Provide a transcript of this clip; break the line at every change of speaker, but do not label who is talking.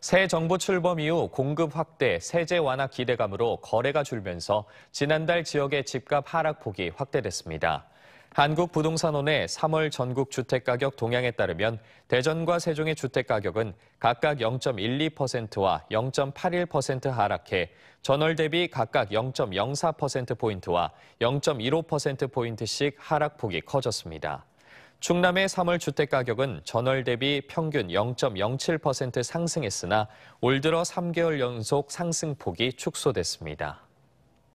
새 정부 출범 이후 공급 확대, 세제 완화 기대감으로 거래가 줄면서 지난달 지역의 집값 하락폭이 확대됐습니다. 한국부동산원의 3월 전국 주택가격 동향에 따르면 대전과 세종의 주택가격은 각각 0.12%와 0.81% 하락해 전월 대비 각각 0.04%포인트와 0.15%포인트씩 하락폭이 커졌습니다. 충남의 3월 주택가격은 전월 대비 평균 0.07% 상승했으나 올 들어 3개월 연속 상승폭이 축소됐습니다.